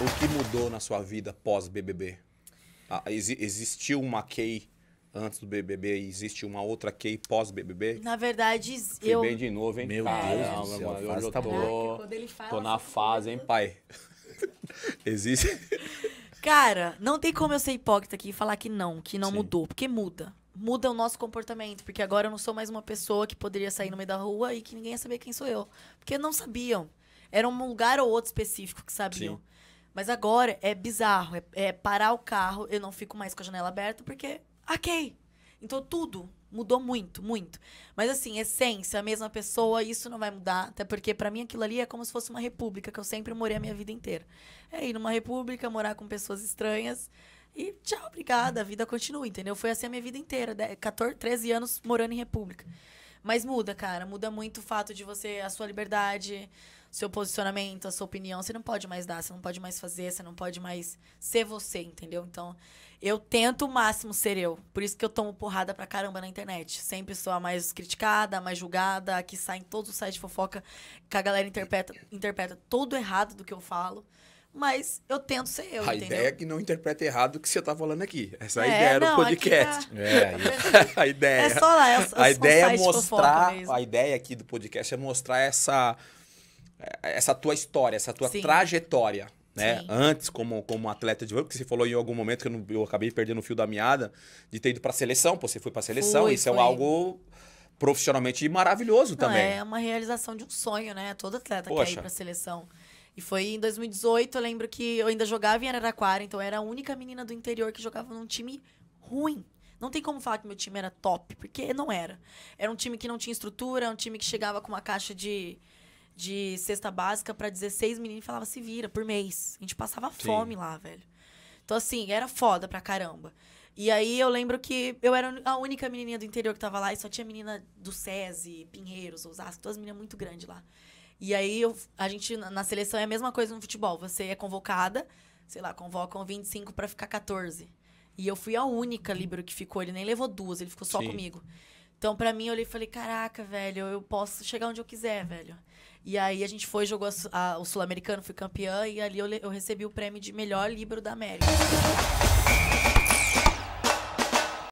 O que mudou na sua vida pós-BBB? Ah, ex existiu uma Kay antes do BBB e existe uma outra Kay pós-BBB? Na verdade, Fui eu... bem de novo, hein? Meu Caramba, Deus do céu, mano, eu tá tô, é, fala, tô na fase, hein, pai? existe... Cara, não tem como eu ser hipócrita aqui e falar que não, que não Sim. mudou, porque muda. Muda o nosso comportamento, porque agora eu não sou mais uma pessoa que poderia sair no meio da rua e que ninguém ia saber quem sou eu. Porque não sabiam. Era um lugar ou outro específico que sabiam. Sim. Mas agora é bizarro. É, é parar o carro, eu não fico mais com a janela aberta porque. Ok. Então tudo mudou muito, muito. Mas assim, essência, a mesma pessoa, isso não vai mudar, até porque para mim aquilo ali é como se fosse uma república que eu sempre morei a minha vida inteira. É ir numa república, morar com pessoas estranhas e tchau, obrigada, a vida continua, entendeu? Foi assim a minha vida inteira, 14, 13 anos morando em república. Mas muda, cara. Muda muito o fato de você, a sua liberdade, seu posicionamento, a sua opinião. Você não pode mais dar, você não pode mais fazer, você não pode mais ser você, entendeu? Então, eu tento o máximo ser eu. Por isso que eu tomo porrada pra caramba na internet. Sempre sou a mais criticada, a mais julgada, a que sai em todos os sites de fofoca, que a galera interpreta, interpreta todo errado do que eu falo mas eu tento ser eu. A entendeu? ideia é que não interprete errado o que você está falando aqui. Essa é a é, ideia não, do podcast. Tá- é... É, a ideia. É só lá, é, só a ideia é mostrar. A ideia aqui do podcast é mostrar essa, é, essa tua história, essa tua Sim. trajetória. Né? Sim. Antes, como, como atleta de vôlei, porque você falou em algum momento que eu, não, eu acabei perdendo o fio da meada, de ter ido para a seleção, pô, você foi para a seleção, fui, isso é algo profissionalmente maravilhoso não, também. É uma realização de um sonho, né? Todo atleta Poxa. quer ir para a seleção. E foi em 2018, eu lembro que eu ainda jogava em Araraquara, então eu era a única menina do interior que jogava num time ruim. Não tem como falar que meu time era top, porque não era. Era um time que não tinha estrutura, um time que chegava com uma caixa de, de cesta básica para 16 meninos e falava se vira por mês. A gente passava Sim. fome lá, velho. Então, assim, era foda pra caramba. E aí eu lembro que eu era a única menininha do interior que tava lá e só tinha menina do SESI, Pinheiros, Osasco, todas meninas muito grandes lá. E aí eu, a gente, na seleção, é a mesma coisa no futebol. Você é convocada, sei lá, convocam 25 para ficar 14. E eu fui a única líbero que ficou. Ele nem levou duas, ele ficou só Sim. comigo. Então, para mim, eu olhei e falei, caraca, velho, eu posso chegar onde eu quiser, velho. E aí a gente foi, jogou a, a, o Sul-Americano, fui campeã, e ali eu, eu recebi o prêmio de melhor líbero da América.